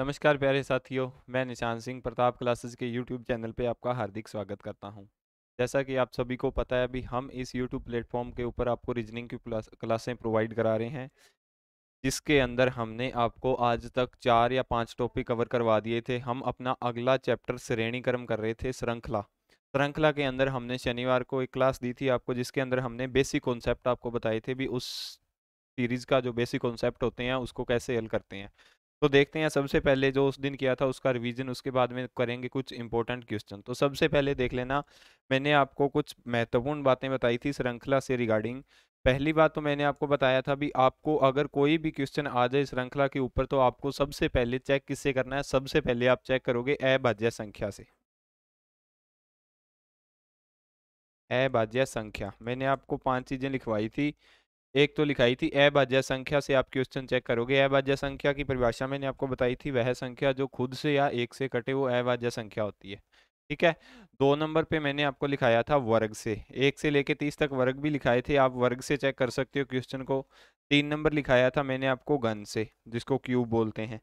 नमस्कार प्यारे साथियों मैं निशान सिंह प्रताप क्लासेस के यूट्यूब चैनल पे आपका हार्दिक स्वागत करता हूं जैसा कि आप सभी को पता है अभी हम इस यूट्यूब प्लेटफॉर्म के ऊपर आपको रीजनिंग की क्लासें प्रोवाइड करा रहे हैं जिसके अंदर हमने आपको आज तक चार या पांच टॉपिक कवर करवा दिए थे हम अपना अगला चैप्टर श्रेणीक्रम कर रहे थे श्रृंखला श्रृंखला के अंदर हमने शनिवार को एक क्लास दी थी आपको जिसके अंदर हमने बेसिक कॉन्सेप्ट आपको बताए थे भी उस सीरीज़ का जो बेसिक कॉन्सेप्ट होते हैं उसको कैसे हल करते हैं तो देखते हैं सबसे पहले जो उस दिन किया था उसका रिवीजन उसके बाद में करेंगे कुछ इंपॉर्टेंट क्वेश्चन तो सबसे पहले देख लेना मैंने आपको कुछ महत्वपूर्ण बातें बताई थी श्रृंखला से रिगार्डिंग पहली बात तो मैंने आपको बताया था भी आपको अगर कोई भी क्वेश्चन आ जाए श्रृंखला के ऊपर तो आपको सबसे पहले चेक किससे करना है सबसे पहले आप चेक करोगे अभाज्य संख्या से अभाज्य संख्या मैंने आपको पांच चीज़ें लिखवाई थी एक तो लिखाई थी अभाज्य संख्या से आप क्वेश्चन चेक करोगे अभाज्य संख्या की परिभाषा मैंने आपको बताई थी वह संख्या जो खुद से या एक से कटे वो अभाज्य संख्या होती है ठीक है दो नंबर पे मैंने आपको लिखाया था वर्ग से एक से लेके तीस तक वर्ग भी लिखाए थे आप वर्ग से चेक कर सकते हो क्वेश्चन को तीन नंबर लिखाया था मैंने आपको गन से जिसको क्यूब बोलते हैं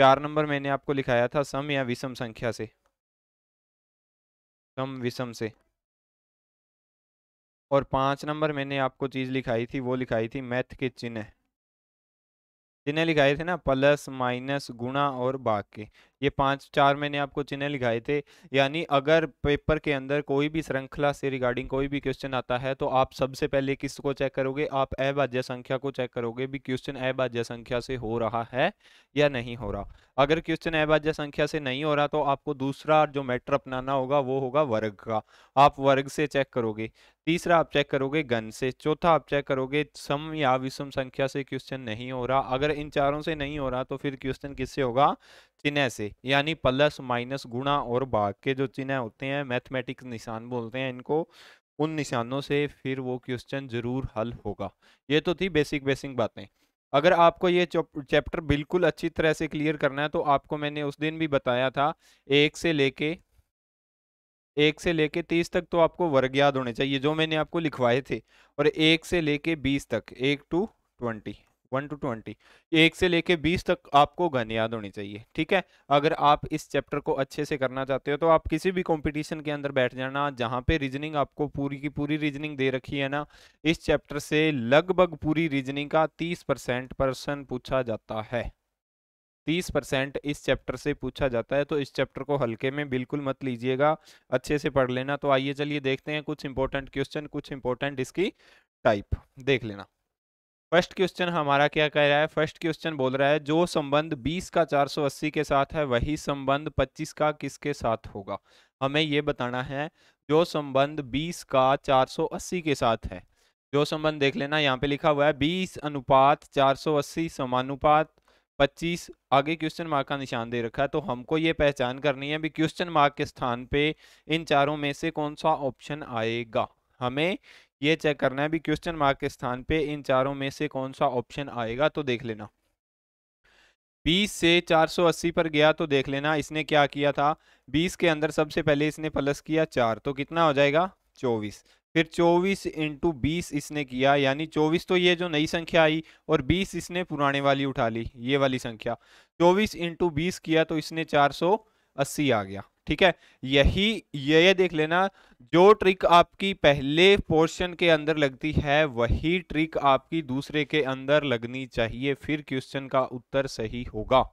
चार नंबर मैंने आपको लिखाया था सम या विषम संख्या से सम विषम से और पाँच नंबर मैंने आपको चीज़ लिखाई थी वो लिखाई थी मैथ के चिन्ह जिन्हें लिखाए थे ना प्लस माइनस गुणा और बाकी ये पाँच चार मैंने आपको चिन्ह लिखाए थे यानी अगर पेपर के अंदर कोई भी श्रृंखला से रिगार्डिंग कोई भी क्वेश्चन आता है तो आप सबसे पहले किस को चेक करोगे आप अभाज्य संख्या को चेक करोगे भी क्वेश्चन अभाज्य संख्या से हो रहा है या नहीं हो रहा अगर क्वेश्चन अभाज्य संख्या से नहीं हो रहा तो आपको दूसरा जो मैटर अपनाना होगा वो होगा वर्ग का आप वर्ग से चेक करोगे तीसरा आप चेक करोगे गन से चौथा आप चेक करोगे सम या विषम संख्या से क्वेश्चन नहीं हो रहा अगर इन चारों से नहीं हो रहा तो फिर क्वेश्चन किससे होगा चिन्ह से यानी प्लस माइनस गुणा और भाग के जो चिन्ह होते हैं मैथमेटिक्स निशान बोलते हैं इनको उन निशानों से फिर वो क्वेश्चन ज़रूर हल होगा ये तो थी बेसिक बेसिक बातें अगर आपको ये चैप्टर बिल्कुल अच्छी तरह से क्लियर करना है तो आपको मैंने उस दिन भी बताया था एक से लेके एक से लेके तीस तक तो आपको वर्ग याद होने चाहिए जो मैंने आपको लिखवाए थे और एक से लेके बीस तक एक to twenty one to twenty एक से लेके बीस तक आपको गन याद होनी चाहिए ठीक है अगर आप इस चैप्टर को अच्छे से करना चाहते हो तो आप किसी भी कंपटीशन के अंदर बैठ जाना जहाँ पे रीजनिंग आपको पूरी की पूरी रीजनिंग दे रखी है ना इस चैप्टर से लगभग पूरी रीजनिंग का तीस परसेंट पर्सन पूछा जाता है तीस परसेंट इस चैप्टर से पूछा जाता है तो इस चैप्टर को हल्के में बिल्कुल मत लीजिएगा अच्छे से पढ़ लेना तो आइए चलिए देखते हैं कुछ इंपॉर्टेंट क्वेश्चन कुछ इंपॉर्टेंट इसकी टाइप देख लेना फर्स्ट क्वेश्चन हमारा क्या कह रहा है फर्स्ट क्वेश्चन बोल रहा है जो संबंध 20 का 480 के साथ है वही संबंध 25 का किसके साथ होगा हमें ये बताना है जो संबंध 20 का 480 के साथ है जो संबंध देख लेना यहाँ पे लिखा हुआ है 20 अनुपात 480 समानुपात 25 आगे क्वेश्चन मार्क का निशान दे रखा है तो हमको ये पहचान करनी है भी क्वेश्चन मार्क के स्थान पर इन चारों में से कौन सा ऑप्शन आएगा हमें ये चेक करना है भी क्वेश्चन मार्क के स्थान पे इन चारों में से कौन सा ऑप्शन आएगा तो देख लेना 20 से 480 पर गया तो देख लेना इसने क्या किया था 20 के अंदर सबसे पहले इसने प्लस किया चार तो कितना हो जाएगा 24 फिर 24 इंटू बीस इसने किया यानी 24 तो ये जो नई संख्या आई और 20 इसने पुराने वाली उठा ली ये वाली संख्या 24 इंटू बीस किया तो इसने 480 आ गया ठीक है यही ये, ये देख लेना जो ट्रिक आपकी पहले पोर्शन के अंदर लगती है वही ट्रिक आपकी दूसरे के अंदर लगनी चाहिए फिर क्वेश्चन का उत्तर सही होगा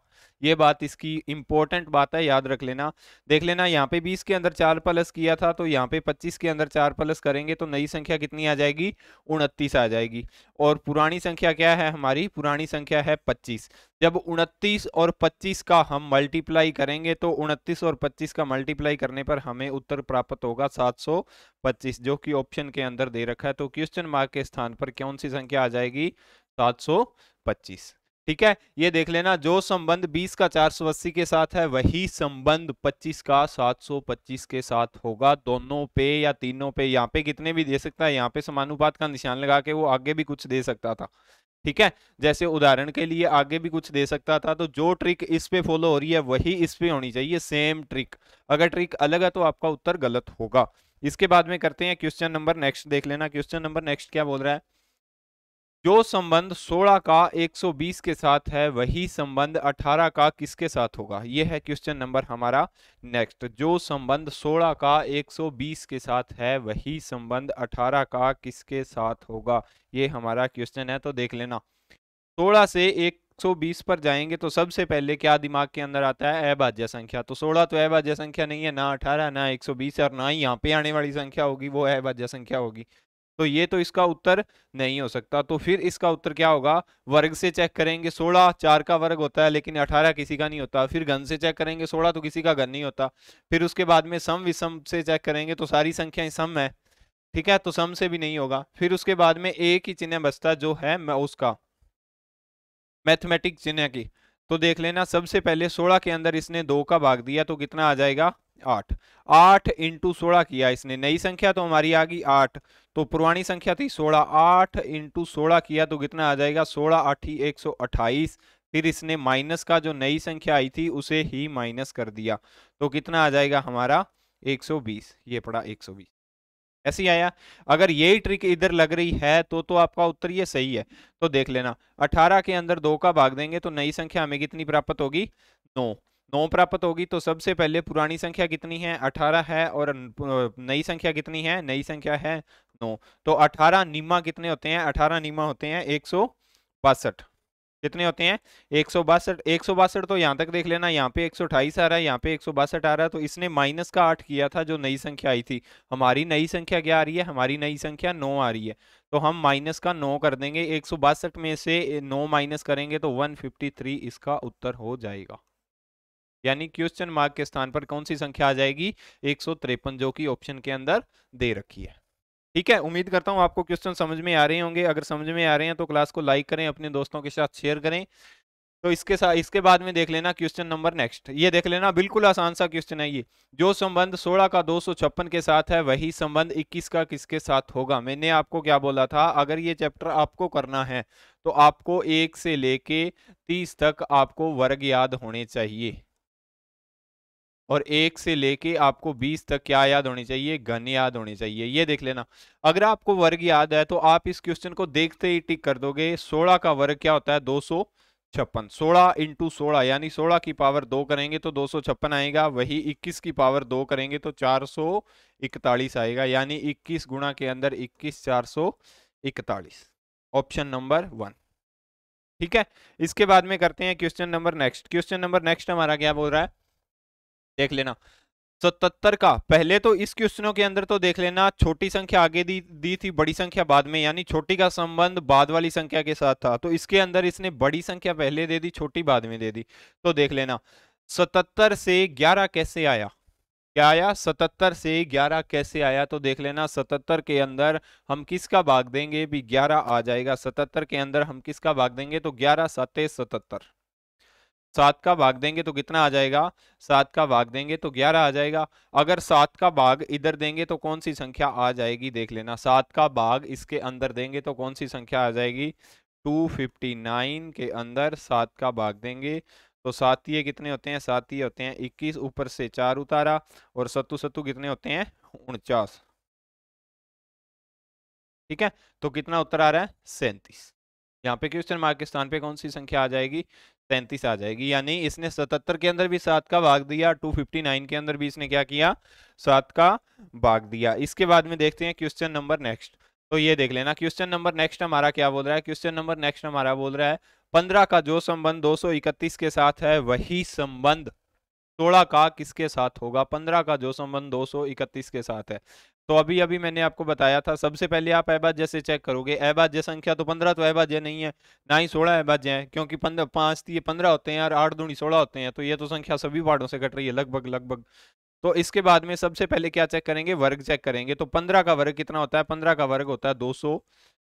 ये बात इसकी इंपॉर्टेंट बात है याद रख लेना देख लेना यहाँ पे बीस के अंदर चार प्लस किया था तो यहाँ पे पच्चीस के अंदर चार प्लस करेंगे तो नई संख्या कितनी आ जाएगी उनतीस आ जाएगी और पुरानी संख्या क्या है हमारी पुरानी संख्या है पच्चीस जब उनतीस और 25 का हम मल्टीप्लाई करेंगे तो उनतीस और 25 का मल्टीप्लाई करने पर हमें उत्तर प्राप्त होगा सात जो कि ऑप्शन के अंदर दे रखा है तो क्वेश्चन मार्क के स्थान पर कौन सी संख्या आ जाएगी सात ठीक है ये देख लेना जो संबंध 20 का अस्सी के साथ है वही संबंध 25 का 725 के साथ होगा दोनों पे या तीनों पे यहाँ पे कितने भी दे सकता है यहाँ पे समानुपात का निशान लगा के वो आगे भी कुछ दे सकता था ठीक है जैसे उदाहरण के लिए आगे भी कुछ दे सकता था तो जो ट्रिक इस पे फॉलो हो रही है वही इस पे होनी चाहिए सेम ट्रिक अगर ट्रिक अलग है तो आपका उत्तर गलत होगा इसके बाद में करते हैं क्वेश्चन नंबर नेक्स्ट देख लेना क्वेश्चन नंबर नेक्स्ट क्या बोल रहा है जो संबंध 16 का 120 के साथ है वही संबंध 18 का किसके साथ होगा ये है क्वेश्चन नंबर हमारा नेक्स्ट जो संबंध 16 का 120 के साथ है वही संबंध 18 का किसके साथ होगा ये हमारा क्वेश्चन है तो देख लेना 16 से 120 पर जाएंगे तो सबसे पहले क्या दिमाग के अंदर आता है अभाज्य संख्या तो 16 तो अभाज्य संख्या नहीं है ना 18 ना 120 और ना ही यहाँ पे आने वाली संख्या होगी वो अभाज्य संख्या होगी तो ये तो इसका उत्तर नहीं हो सकता तो फिर इसका उत्तर क्या होगा वर्ग से चेक करेंगे सोलह चार का वर्ग होता है लेकिन अठारह किसी का नहीं होता फिर घन से चेक करेंगे सोलह तो किसी का घन नहीं होता फिर उसके बाद में सम विषम से चेक करेंगे तो सारी संख्याएं सम है ठीक है तो सम से भी नहीं होगा फिर उसके बाद में एक ही चिन्ह बचता जो है उसका मैथमेटिक चिन्ह की तो देख लेना सबसे पहले सोलह के अंदर इसने दो का भाग दिया तो कितना आ जाएगा आठ आठ इंटू सोलह किया इसने नई संख्या तो हमारी आ गई आठ तो पुरानी संख्या थी सोलह आठ इंटू सोलह किया तो कितना आ जाएगा सोलह आठी एक सौ अट्ठाईस फिर इसने माइनस का जो नई संख्या आई थी उसे ही माइनस कर दिया तो कितना आ जाएगा हमारा 120 ये पड़ा 120 ऐसे ही आया अगर यही ट्रिक इधर लग रही है तो तो आपका उत्तर ये सही है तो देख लेना अठारह के अंदर दो का भाग देंगे तो नई संख्या हमें कितनी प्राप्त होगी नौ नौ प्राप्त होगी तो सबसे पहले पुरानी संख्या कितनी है अठारह है और नई संख्या कितनी है नई संख्या है नौ तो अठारह नीमा कितने होते हैं अठारह नीमा होते हैं एक सौ बासठ कितने होते हैं एक सौ बासठ एक सौ बासठ तो यहाँ तक देख लेना यहाँ पे एक सौ अठाईस आ रहा है यहाँ पे एक सौ बासठ आ रहा है तो इसने माइनस का आठ किया था जो नई संख्या आई थी हमारी नई संख्या क्या आ रही है हमारी नई संख्या नौ आ रही है तो हम माइनस का नौ कर देंगे एक सौ बासठ में से नौ माइनस करेंगे तो वन फिफ्टी थ्री इसका उत्तर हो जाएगा यानी क्वेश्चन मार्क के स्थान पर कौन सी संख्या आ जाएगी एक जो कि ऑप्शन के अंदर दे रखी है ठीक है उम्मीद करता हूँ आपको क्वेश्चन समझ में आ रहे होंगे अगर समझ में आ रहे हैं तो क्लास को लाइक करें अपने दोस्तों के साथ शेयर करें तो इसके साथ इसके बाद में देख लेना क्वेश्चन नंबर नेक्स्ट ये देख लेना बिल्कुल आसान सा क्वेश्चन है ये जो संबंध 16 का दो के साथ है वही संबंध 21 का किसके साथ होगा मैंने आपको क्या बोला था अगर ये चैप्टर आपको करना है तो आपको एक से लेके 30 तक आपको वर्ग याद होने चाहिए और एक से लेके आपको बीस तक क्या याद होनी चाहिए घन याद होनी चाहिए ये देख लेना अगर आपको वर्ग याद है तो आप इस क्वेश्चन को देखते ही टिक कर दोगे सोलह का वर्ग क्या होता है दो सौ छप्पन सोलह इंटू सोलह यानी सोलह की पावर दो करेंगे तो दो सौ छप्पन आएगा वही इक्कीस की पावर दो करेंगे तो चार सौ इकतालीस आएगा यानी इक्कीस गुणा के अंदर इक्कीस चार सौ इकतालीस ऑप्शन नंबर वन ठीक है इसके बाद में करते हैं question number next question number next हमारा क्या बोल रहा है देख लेना सतहत्तर का पहले तो इस क्वेश्चनों के अंदर तो देख लेना छोटी संख्या आगे दी दी थी बड़ी संख्या बाद में यानी छोटी का संबंध बाद वाली संख्या के साथ था तो इसके अंदर इसने बड़ी संख्या पहले दे दी छोटी बाद में दे दी तो देख लेना सतहत्तर से ग्यारह कैसे आया क्या आया सतहत्तर से ग्यारह कैसे आया तो देख लेना सतहत्तर के अंदर हम किसका भाग देंगे भी ग्यारह आ जाएगा सतहत्तर के अंदर हम किसका भाग देंगे तो ग्यारह सत्य सतहत्तर सात का भाग देंगे तो कितना आ जाएगा सात का भाग देंगे तो ग्यारह आ जाएगा अगर सात का भाग इधर देंगे तो कौन सी संख्या आ जाएगी देख लेना सात का भाग इसके अंदर देंगे तो कौन सी संख्या आ जाएगी 259 के अंदर सात का भाग देंगे तो सात ये कितने होते हैं सात ये होते हैं 21 ऊपर से चार उतारा और सत्तु सत्तु कितने होते हैं उनचास ठीक है तो कितना उत्तर आ रहा है सैंतीस यहाँ पे क्वेश्चन मार्क के स्थान पे कौन सी संख्या आ जाएगी सैंतीस आ जाएगी यानी इसने सतहत्तर के अंदर भी सात का भाग दिया टू फिफ्टी नाइन के अंदर भी इसने क्या किया सात का भाग दिया इसके बाद में देखते हैं क्वेश्चन नंबर नेक्स्ट तो ये देख लेना क्वेश्चन नंबर नेक्स्ट हमारा क्या बोल रहा है क्वेश्चन नंबर नेक्स्ट हमारा बोल रहा है पंद्रह का जो संबंध दो सौ इकतीस के साथ है वही संबंध सोलह का किसके साथ होगा पंद्रह का जो संबंध दो सौ इकतीस के साथ है तो अभी अभी मैंने आपको बताया था सबसे पहले आप अहबाज्य से चेक करोगे अहबाज्य संख्या तो पंद्रह तो अहबाज्य नहीं है ना ही सोलह अहबाज्य है क्योंकि पंद्रह पाँच ये पंद्रह होते हैं और आठ दूनी सोलह होते हैं तो ये तो संख्या सभी वार्डों से घट रही है लगभग लगभग तो इसके बाद में सबसे पहले क्या चेक करेंगे वर्ग चेक करेंगे तो पंद्रह का वर्ग कितना होता है पंद्रह का वर्ग होता है दो सौ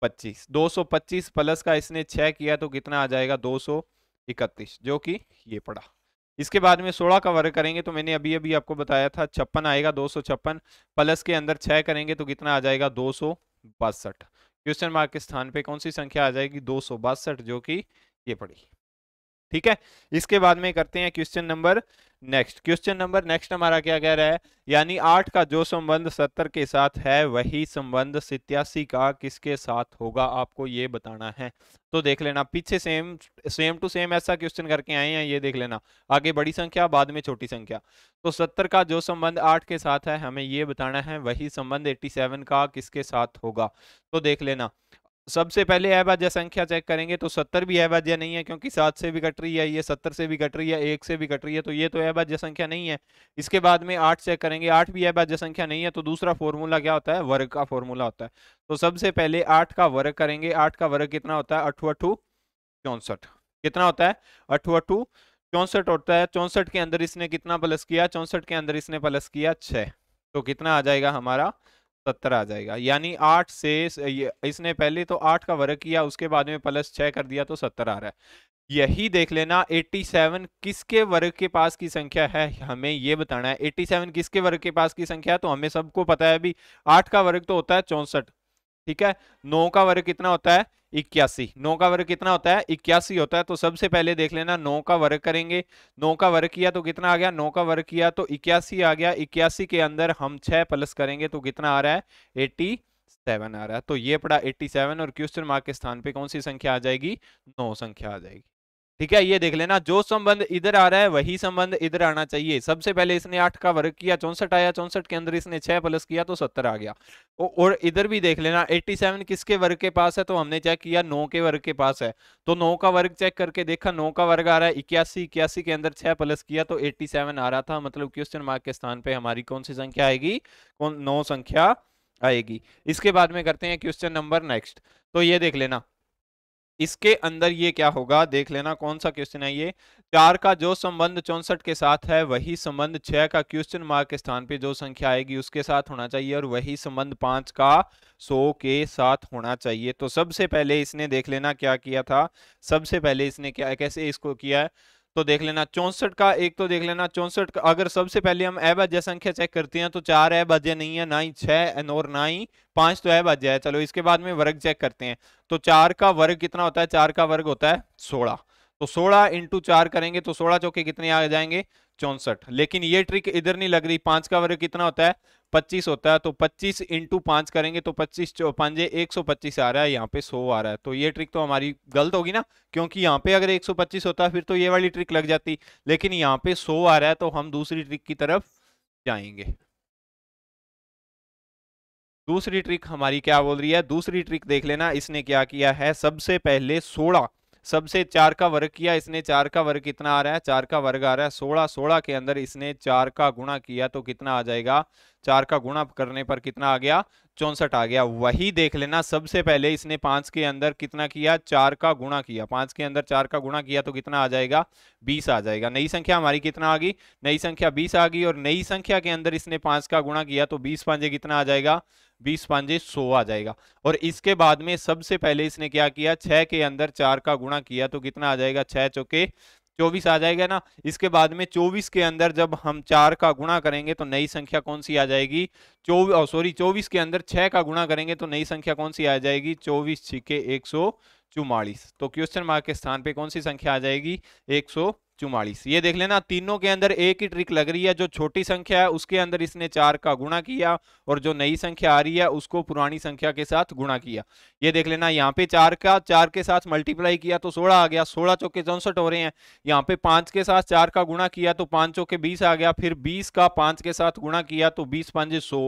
पच्चीस दो सौ पच्चीस प्लस का इसने छ किया तो कितना आ जाएगा दो सौ इकतीस जो कि ये पड़ा इसके बाद में सोलह का वर्ग करेंगे तो मैंने अभी अभी आपको बताया था छप्पन आएगा दो प्लस के अंदर छः करेंगे तो कितना आ जाएगा दो क्वेश्चन मार्क के स्थान पे कौन सी संख्या आ जाएगी दो जो कि ये पड़ी ठीक है इसके बाद में करते हैं question number next question number next हमारा क्या कह रहा है यानी आठ का जो संबंध सत्तर के साथ है वही संबंध सितयासी का किसके साथ होगा आपको ये बताना है तो देख लेना पीछे सेम सेम टू सेम ऐसा क्वेश्चन करके आए हैं ये देख लेना आगे बड़ी संख्या बाद में छोटी संख्या तो सत्तर का जो संबंध आठ के साथ है हमें ये बताना है वही संबंध एट्टी का किसके साथ होगा तो देख लेना सबसे पहले अहबाज्य संख्या चेक करेंगे तो सत्तर भी अहबाज्य नहीं है क्योंकि सात से भी कट रही है ये सत्तर से भी कट रही है एक से भी कट रही है तो ये तो अहबाज्य संख्या नहीं है इसके बाद में आठ चेक करेंगे आठ भी अहबाज्य संख्या नहीं है तो दूसरा फॉर्मूला क्या होता है वर्ग का फॉर्मूला होता है तो सबसे पहले आठ का वर्ग करेंगे आठ का वर्ग कितना होता है अठू अठू चौंसठ कितना होता है अठू अठू चौंसठ होता है चौंसठ के अंदर इसने कितना प्लस किया चौंसठ के अंदर इसने प्लस किया छह तो कितना आ जाएगा हमारा सत्तर आ जाएगा यानी आठ से इसने पहले तो आठ का वर्ग किया उसके बाद में प्लस छः कर दिया तो सत्तर आ रहा है यही देख लेना 87 किसके वर्ग के पास की संख्या है हमें ये बताना है 87 किसके वर्ग के पास की संख्या है तो हमें सबको पता है अभी आठ का वर्ग तो होता है चौंसठ ठीक है नौ का वर्ग कितना होता है इक्यासी नौ का वर्ग कितना होता है इक्यासी होता है तो सबसे पहले देख लेना नौ का वर्ग करेंगे नौ का वर्ग किया तो कितना आ गया नौ का वर्ग किया तो इक्यासी आ गया इक्यासी के अंदर हम छह प्लस करेंगे तो कितना आ रहा है एट्टी सेवन आ रहा है तो ये पड़ा एट्टी सेवन और क्वेश्चन मार्क के स्थान पे कौन सी संख्या आ जाएगी नौ संख्या आ जाएगी ठीक है ये देख लेना जो संबंध इधर आ रहा है वही संबंध इधर आना चाहिए सबसे पहले इसने आठ का वर्ग किया चौसठ आया चौसठ के अंदर इसने छह प्लस किया तो सत्तर आ गया और इधर भी देख लेना एट्टी सेवन किसके वर्ग के पास है तो हमने चेक किया नौ के वर्ग के पास है तो नौ का वर्ग चेक करके देखा नौ का वर्ग आ रहा है इक्यासी इक्यासी के अंदर छह प्लस किया तो एट्टी सेवन आ रहा था मतलब क्वेश्चन मार्क के स्थान पर हमारी कौन सी संख्या आएगी कौन नौ संख्या आएगी इसके बाद में करते हैं क्वेश्चन नंबर नेक्स्ट तो ये देख लेना इसके अंदर ये क्या होगा देख लेना कौन सा क्वेश्चन है ये चार का जो संबंध चौंसठ के साथ है वही संबंध छह का क्वेश्चन मार्क के स्थान पे जो संख्या आएगी उसके साथ होना चाहिए और वही संबंध पांच का सौ के साथ होना चाहिए तो सबसे पहले इसने देख लेना क्या किया था सबसे पहले इसने क्या कैसे इसको किया है तो देख लेना चौंसठ का एक तो देख लेना चौंसठ का अगर सबसे पहले हम अभाज्य संख्या चेक करते हैं तो चार अभाज्य नहीं है ना ही छह और ना ही पांच तो अभाज्य है चलो इसके बाद में वर्ग चेक करते हैं तो चार का वर्ग कितना होता है चार का वर्ग होता है सोलह तो सोलह इंटू चार करेंगे तो सोलह चौके कितने आ जाएंगे चौंसठ लेकिन ये ट्रिक इधर नहीं लग रही पांच का वर्ग कितना होता है पच्चीस होता है तो पच्चीस इंटू पांच करेंगे तो पच्चीस पांजे पच्चीस आ रहा है यहाँ पे सो आ रहा है तो ये ट्रिक तो हमारी गलत होगी ना क्योंकि यहाँ पे अगर एक सौ पच्चीस होता फिर तो ये वाली ट्रिक लग जाती लेकिन यहाँ पे सो आ रहा है तो हम दूसरी ट्रिक की तरफ जाएंगे दूसरी ट्रिक हमारी क्या बोल रही है दूसरी ट्रिक देख लेना इसने क्या किया है सबसे पहले सोलह सबसे चार का वर्ग किया इसने चार का वर्ग कितना आ रहा है चार का वर्ग आ रहा है सोलह सोलह के अंदर इसने चार का गुणा किया तो कितना आ जाएगा चार का गुणा करने पर कितना आ गया चौंसठ आ गया वही देख लेना सबसे पहले इसने पांच के अंदर कितना किया चार का गुणा किया पांच के अंदर चार का गुणा किया तो कितना आ जाएगा बीस आ जाएगा नई संख्या हमारी कितना आ गई नई संख्या बीस आ गई और नई संख्या के अंदर इसने पांच का गुणा किया तो बीस पांच कितना आ जाएगा बीस पांजे सो आ जाएगा और इसके बाद में सबसे पहले इसने क्या किया छह के अंदर चार का गुणा किया तो कितना आ जाएगा छह चौके चौबीस आ जाएगा ना इसके बाद में चौबीस के अंदर जब हम चार का गुणा करेंगे तो नई संख्या कौन सी आ जाएगी चौबीस सॉरी चौबीस के अंदर छह का गुणा करेंगे तो नई संख्या कौन सी आ जाएगी चौबीस छिके एक सौ चुमालीस तो क्वेश्चन मार्क के स्थान पे कौन सी संख्या आ जाएगी एक सौ चुमालीस ये देख लेना तीनों के अंदर एक ही ट्रिक लग रही है जो छोटी संख्या है उसके अंदर इसने चार का गुणा किया और जो नई संख्या आ रही है उसको पुरानी संख्या के साथ गुणा किया ये देख लेना यहाँ पे चार का चार के साथ मल्टीप्लाई किया तो सोलह आ गया सोलह चौके चौसठ हो रहे हैं यहाँ पे पांच के साथ चार का गुणा किया तो पांच चौके बीस आ गया फिर बीस का पांच के साथ गुणा किया तो बीस पांच सौ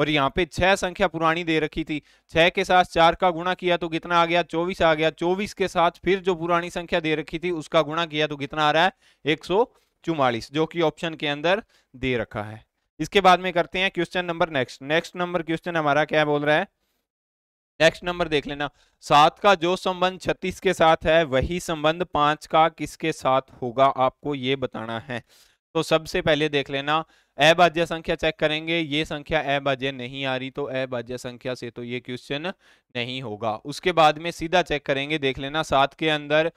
और यहाँ पे छह संख्या पुरानी दे रखी थी छह के साथ चार का गुणा किया तो कितना आ गया चौबीस आ गया चौबीस के साथ फिर जो पुरानी संख्या दे रखी थी उसका गुणा किया तो कितना आ रहा है एक जो कि ऑप्शन के अंदर दे रखा है इसके बाद में करते हैं question number next next number question हमारा क्या बोल रहा है नेक्स्ट नंबर देख लेना सात का जो संबंध छत्तीस के साथ है वही संबंध पांच का किसके साथ होगा आपको ये बताना है तो सबसे पहले देख लेना अभाज्य संख्या चेक करेंगे ये संख्या अभाज्य नहीं आ रही तो अभाज्य संख्या से तो ये क्वेश्चन नहीं होगा उसके बाद में सीधा चेक करेंगे देख लेना सात के अंदर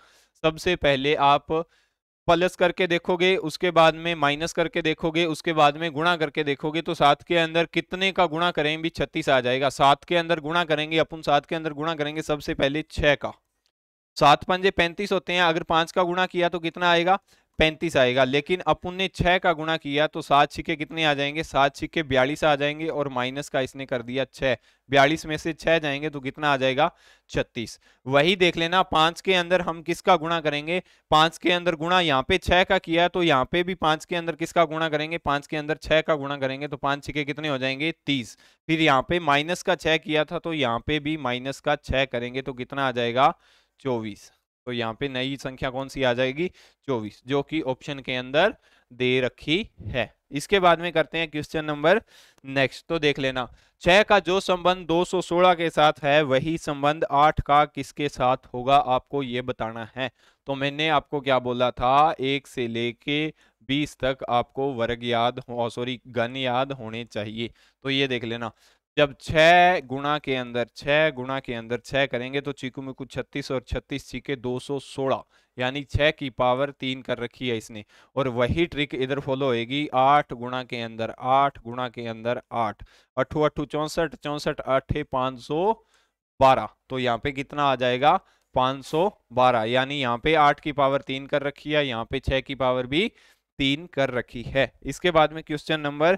सबसे पहले आप प्लस करके देखोगे उसके बाद में माइनस करके देखोगे उसके बाद में गुणा करके देखोगे तो सात के अंदर कितने का गुणा करें भी छत्तीस आ जाएगा सात के अंदर गुणा करेंगे अपन सात के अंदर गुणा करेंगे सबसे पहले छः का सात पंजे पैंतीस होते हैं अगर पांच का गुणा किया तो कितना आएगा पैंतीस आएगा लेकिन अपन ने छः का गुणा किया तो सात छिक्के कितने आ जाएंगे सात छिक्के बयालीस आ जाएंगे और माइनस का इसने कर दिया छः बयालीस में से छः जाएंगे तो कितना आ जाएगा छत्तीस वही देख लेना पाँच के अंदर हम किसका गुणा करेंगे पाँच के अंदर गुणा यहाँ पे छः का किया तो यहाँ पे भी पाँच के अंदर किसका गुणा करेंगे पाँच के अंदर छः का गुणा करेंगे तो पाँच छिक्के कितने हो जाएंगे तीस फिर यहाँ पे माइनस का छः किया था तो यहाँ पे भी माइनस का छः करेंगे तो कितना आ जाएगा चौबीस तो यहाँ पे नई संख्या कौन सी आ जाएगी चौबीस जो कि ऑप्शन के अंदर दे रखी है इसके बाद में करते हैं क्वेश्चन नंबर नेक्स्ट तो देख लेना छह का जो संबंध 216 के साथ है वही संबंध आठ का किसके साथ होगा आपको ये बताना है तो मैंने आपको क्या बोला था एक से लेके बीस तक आपको वर्ग याद सॉरी गण याद होने चाहिए तो ये देख लेना जब छह गुणा के अंदर छह गुणा के अंदर छह करेंगे तो चीकू में कुछ छत्तीस और छत्तीस चीके दो सौ सोलह यानी छह की पावर तीन कर रखी है इसने और वही ट्रिक इधर फॉलो होगी आठ गुणा के अंदर आठ गुणा के अंदर आठ अठू अठू चौसठ चौंसठ अठे पाँच सौ बारह तो यहाँ पे कितना आ जाएगा 512 यानी यहाँ पे 8 की पावर 3 कर रखी है यहाँ पे 6 की पावर भी 3 कर रखी है इसके बाद में क्वेश्चन नंबर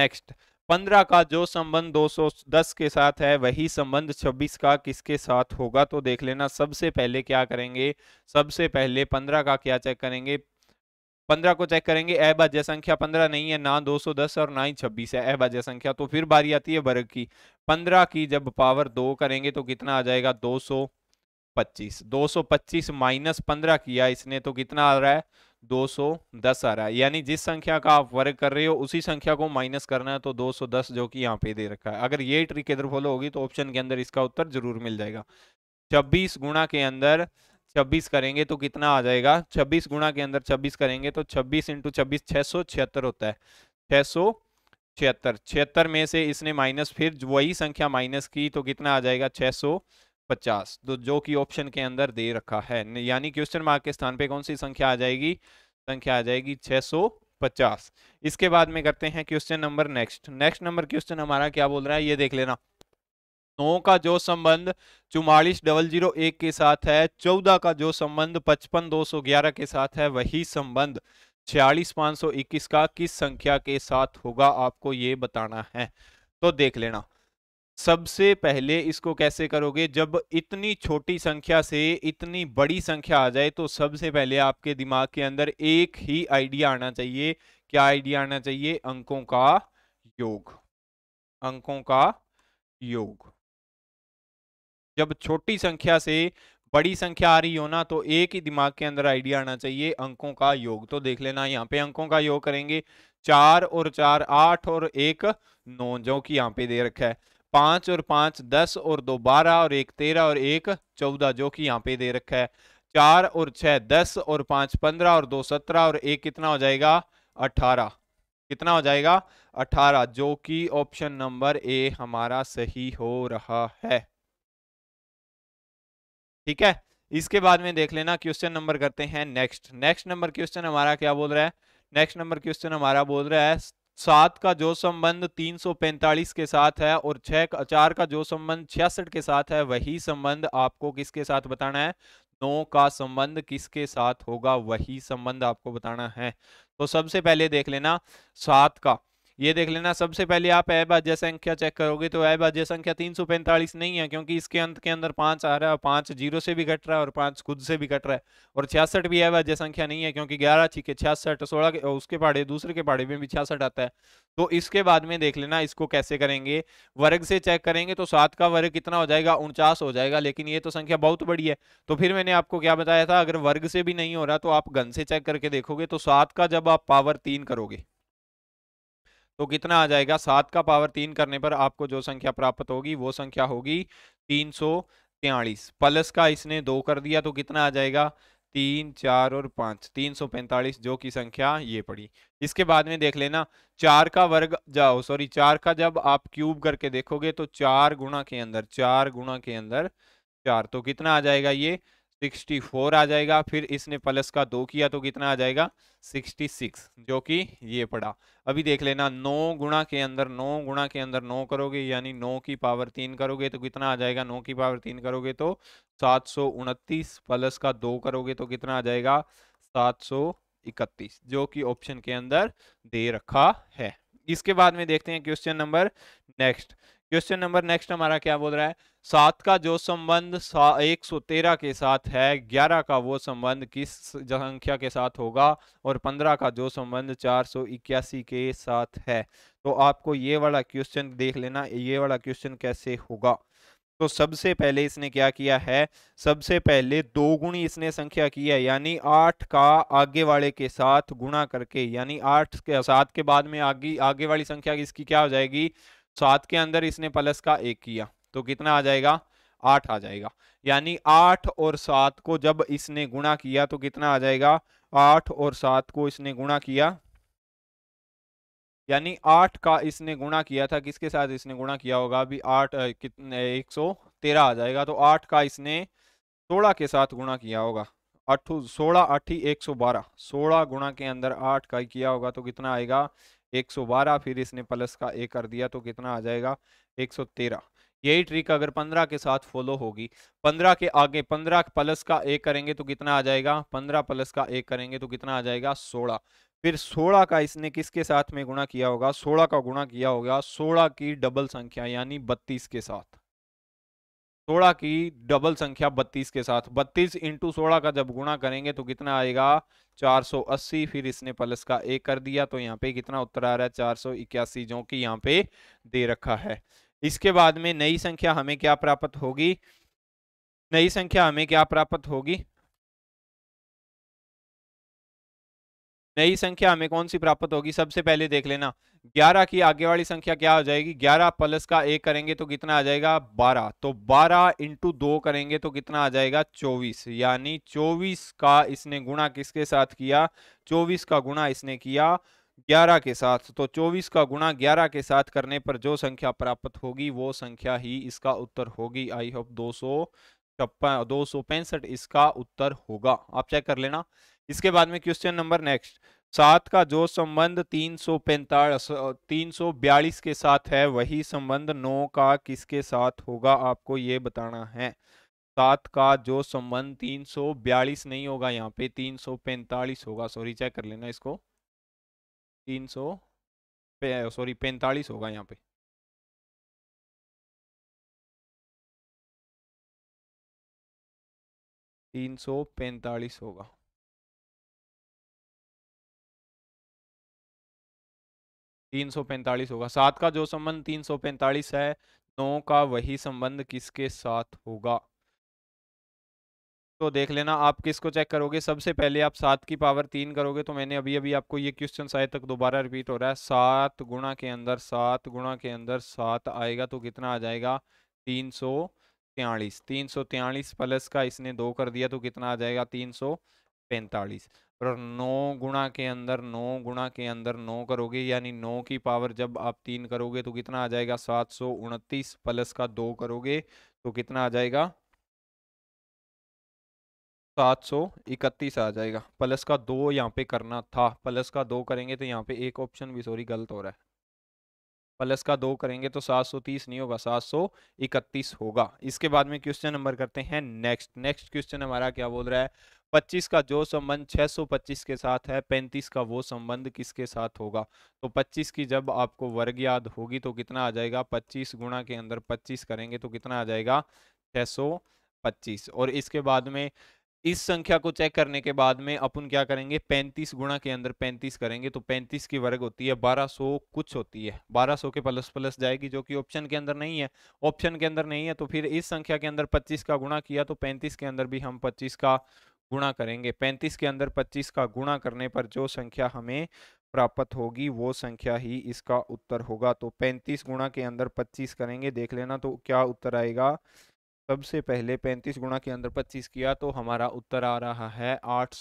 नेक्स्ट पंद्रह का जो संबंध 210 के साथ है वही संबंध 26 का किसके साथ होगा तो देख लेना सबसे पहले क्या करेंगे सबसे पहले पंद्रह का क्या चेक करेंगे पंद्रह को चेक करेंगे अभाज्य संख्या पंद्रह नहीं है ना 210 और ना ही छब्बीस है अभाज्य संख्या तो फिर बारी आती है वर्ग की पंद्रह की जब पावर दो करेंगे तो कितना आ जाएगा दो सौ पच्चीस दो सौ पच्चीस माइनस पंद्रह किया इसने तो कितना आ रहा है 210 आ रहा है यानी जिस संख्या का आप वर्ग कर रहे हो उसी संख्या को माइनस करना है तो 210 जो कि यहाँ पे दे रखा है अगर ये ट्रिक इधर फॉलो होगी तो ऑप्शन के अंदर इसका उत्तर जरूर मिल जाएगा 26 गुणा के अंदर 26 करेंगे तो कितना आ जाएगा 26 गुणा के अंदर 26 करेंगे तो 26 इंटू छब्बीस छिहत्तर होता है छः छिहत्तर छिहत्तर में से इसने माइनस फिर वही संख्या माइनस की तो कितना आ जाएगा छह सौ पचास तो जो कि ऑप्शन के अंदर दे रखा है यानी क्वेश्चन मार्क के स्थान पे कौन सी संख्या आ जाएगी संख्या आ जाएगी 650 इसके बाद में करते हैं question number next next number question हमारा क्या बोल रहा है ये देख लेना नौ का जो संबंध चुमालीस डबल जीरो एक के साथ है चौदह का जो संबंध पचपन दो सौ ग्यारह के साथ है वही संबंध छियालीस पाँच सौ इक्कीस का किस संख्या के साथ होगा आपको ये बताना है तो देख लेना सबसे पहले इसको कैसे करोगे जब इतनी छोटी संख्या से इतनी बड़ी संख्या आ जाए तो सबसे पहले आपके दिमाग के अंदर एक ही आइडिया आना चाहिए क्या आइडिया आना चाहिए अंकों का योग अंकों का योग जब छोटी संख्या से बड़ी संख्या आ रही हो ना तो एक ही दिमाग के अंदर आइडिया आना चाहिए अंकों का योग तो देख लेना यहाँ पे अंकों का योग करेंगे चार और चार आठ और एक नौ जो कि यहाँ पे दे रखा है पाँच और पाँच दस और दो बारह और एक तेरह और एक चौदह जो कि यहाँ पे दे रखा है चार और छः दस और पाँच पंद्रह और दो सत्रह और एक कितना हो जाएगा अठारह कितना हो जाएगा अठारह जो कि ऑप्शन नंबर ए हमारा सही हो रहा है ठीक है इसके बाद में देख लेना क्वेश्चन नंबर करते हैं नेक्स्ट नेक्स्ट नंबर क्वेश्चन हमारा क्या बोल रहा है नेक्स्ट नंबर क्वेश्चन हमारा बोल रहा है सात का जो संबंध 345 के साथ है और छह का चार का जो संबंध छियासठ के साथ है वही संबंध आपको किसके साथ बताना है नौ का संबंध किसके साथ होगा वही संबंध आपको बताना है तो सबसे पहले देख लेना सात का ये देख लेना सबसे पहले आप अभाज्य संख्या चेक करोगे तो अभाज्य संख्या तीन सौ पैंतालीस नहीं है क्योंकि इसके अंत के अंदर पांच आ रहा है और पांच जीरो से भी घट रहा है और पांच खुद से भी घट रहा है और छियासठ भी अभाज्य संख्या नहीं है क्योंकि ग्यारह छीके छियासठ सोलह उसके पाड़े दूसरे के पाड़े में भी छियासठ आता है तो इसके बाद में देख लेना इसको कैसे करेंगे वर्ग से चेक करेंगे तो सात का वर्ग कितना हो जाएगा उनचास हो जाएगा लेकिन ये तो संख्या बहुत बड़ी है तो फिर मैंने आपको क्या बताया था अगर वर्ग से भी नहीं हो रहा तो आप घन से चेक करके देखोगे तो सात का जब आप पावर तीन करोगे तो कितना आ जाएगा सात का पावर तीन करने पर आपको जो संख्या प्राप्त होगी वो संख्या होगी तीन सौ तैयलीस प्लस का इसने दो कर दिया तो कितना आ जाएगा तीन चार और पाँच तीन सौ पैंतालीस जो की संख्या ये पड़ी इसके बाद में देख लेना चार का वर्ग जाओ सॉरी चार का जब आप क्यूब करके देखोगे तो चार गुणा के अंदर चार गुणा के अंदर चार तो कितना आ जाएगा ये सिक्सटी फोर आ जाएगा फिर इसने प्लस का दो किया तो कितना आ जाएगा सिक्सटी सिक्स जो कि ये पड़ा अभी देख लेना नौ गुणा के अंदर नौ गुणा के अंदर नौ करोगे यानी नौ की पावर तीन करोगे तो कितना आ जाएगा नौ की पावर तीन करोगे तो सात सौ उनतीस प्लस का दो करोगे तो कितना आ जाएगा सात सौ इकतीस जो कि ऑप्शन के अंदर दे रखा है इसके बाद में देखते हैं question number next question number next हमारा क्या बोल रहा है सात का जो संबंध एक सौ तेरह के साथ है ग्यारह का वो संबंध किस संख्या के साथ होगा और पंद्रह का जो संबंध चार सौ इक्यासी के साथ है तो आपको ये वाला क्वेश्चन देख लेना ये वाला क्वेश्चन कैसे होगा तो सबसे पहले इसने क्या किया है सबसे पहले दो गुणी इसने संख्या की है यानी आठ का आगे वाले के साथ गुणा करके यानी आठ के सात के बाद में आगे आगे वाली संख्या इसकी क्या हो जाएगी सात के अंदर इसने प्लस का एक किया तो कितना आ जाएगा आठ आ जाएगा यानी आठ और सात को जब इसने गुणा किया तो कितना आ जाएगा आठ और सात को इसने गुणा किया यानी आठ का इसने गुणा किया था किसके साथ इसने गुणा किया होगा अभी आठ कितने एक सौ तेरह आ जाएगा तो आठ का इसने सोलह के साथ गुणा किया होगा अठू सोलह अट्ठी एक सौ बारह सोलह गुणा के अंदर आठ का किया होगा तो कितना आएगा 112 फिर इसने प्लस का ए कर दिया तो कितना आ जाएगा 113 यही ट्रिक अगर 15 के साथ फॉलो होगी 15 के आगे 15 प्लस का ए करेंगे तो कितना आ जाएगा 15 प्लस का ए करेंगे तो कितना आ जाएगा 16 फिर 16 का इसने किसके साथ में गुणा किया होगा 16 का गुणा किया होगा 16 की डबल संख्या यानी बत्तीस के साथ सोलह की डबल संख्या बत्तीस के साथ बत्तीस इंटू सोलह का जब गुणा करेंगे तो कितना आएगा 480 फिर इसने प्लस का एक कर दिया तो यहाँ पे कितना उत्तर आ रहा है चार सौ इक्यासी जो कि यहाँ पे दे रखा है इसके बाद में नई संख्या हमें क्या प्राप्त होगी नई संख्या हमें क्या प्राप्त होगी नई संख्या हमें कौन सी प्राप्त होगी सबसे पहले देख लेना ग्यारह की आगे वाली संख्या क्या हो जाएगी ग्यारह प्लस का एक करेंगे तो कितना आ जाएगा बारह तो बारह इंटू दो करेंगे तो कितना आ जाएगा चौबीस यानी चौबीस का इसने गुणा किसके साथ किया चौबीस का गुणा इसने किया 11 के साथ तो 24 का गुणा 11 के साथ करने पर जो संख्या प्राप्त होगी वो संख्या ही इसका उत्तर होगी आई होप दो सौ छप्पन दो इसका उत्तर होगा आप चेक कर लेना इसके बाद में क्वेश्चन नंबर नेक्स्ट सात का जो संबंध तीन सौ पैंतालीस के साथ है वही संबंध नौ का किसके साथ होगा आपको ये बताना है सात का जो संबंध तीन सौ बयालीस नहीं होगा यहाँ पे तीन सौ पैंतालीस होगा सॉरी चेक कर लेना इसको तीन सौ सॉरी पैंतालीस होगा यहाँ पे तीन सौ पैंतालीस होगा तीन सौ पैंतालीस होगा सात का जो संबंध तीन सौ पैंतालीस है नौ का वही संबंध किसके साथ होगा तो देख लेना आप किसको चेक करोगे सबसे पहले आप सात की पावर तीन करोगे तो मैंने अभी अभी आपको ये क्वेश्चन शायद तक दोबारा रिपीट हो रहा है सात गुणा के अंदर सात गुणा के अंदर सात आएगा तो कितना आ जाएगा तीन सौ तयालीस तीन सौ तयालीस प्लस का इसने दो कर दिया तो कितना आ जाएगा तीन सौ पैंतालीस और नौ गुणा के अंदर नौ गुणा के अंदर नौ करोगे यानी नौ की पावर जब आप तीन करोगे तो कितना आ जाएगा सात सौ उनतीस प्लस का दो करोगे तो कितना आ जाएगा सात सौ इकतीस आ जाएगा प्लस का दो यहाँ पे करना था प्लस का दो करेंगे तो यहाँ पे एक ऑप्शन भी सॉरी गलत हो रहा है प्लस का दो करेंगे तो सात सौ तीस नहीं होगा सात सौ इकतीस होगा इसके बाद में क्वेश्चन नंबर करते हैं नेक्स्ट नेक्स्ट क्वेश्चन हमारा क्या बोल रहा है 25 का जो संबंध 625 के साथ है 35 का वो संबंध किसके साथ होगा तो 25 की जब आपको वर्ग याद होगी तो कितना आ जाएगा 25 गुणा के अंदर 25 करेंगे तो कितना आ जाएगा 625 और इसके बाद में इस संख्या को चेक करने के बाद में अपन क्या करेंगे 35 गुणा के अंदर 35 करेंगे तो 35 की वर्ग होती है 1200 कुछ होती है 1200 के प्लस प्लस जाएगी जो कि ऑप्शन के अंदर नहीं है ऑप्शन के अंदर नहीं है तो फिर इस संख्या के अंदर 25 का गुणा किया तो 35 के अंदर भी हम 25 का गुणा करेंगे 35 के अंदर 25 का गुणा करने पर जो संख्या हमें प्राप्त होगी वो संख्या ही इसका उत्तर होगा तो 35 गुणा के अंदर 25 करेंगे देख लेना तो क्या उत्तर आएगा सबसे पहले 35 गुणा के अंदर 25 किया तो हमारा उत्तर आ रहा है आठ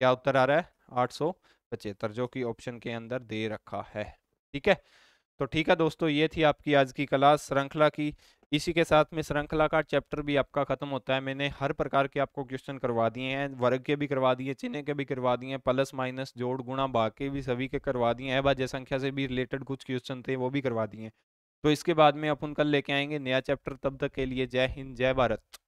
क्या उत्तर आ रहा है आठ जो कि ऑप्शन के अंदर दे रखा है ठीक है तो ठीक है दोस्तों ये थी आपकी आज की क्लास श्रृंखला की इसी के साथ में श्रृंखला का चैप्टर भी आपका ख़त्म होता है मैंने हर प्रकार के आपको क्वेश्चन करवा दिए हैं वर्ग के भी करवा दिए चिन्ह के भी करवा दिए हैं प्लस माइनस जोड़ गुणा बाके के भी सभी के करवा दिए हैं भाज्य संख्या से भी रिलेटेड कुछ क्वेश्चन थे वो भी करवा दिए तो इसके बाद में अपन कल लेके आएंगे नया चैप्टर तब तक के लिए जय हिंद जय भारत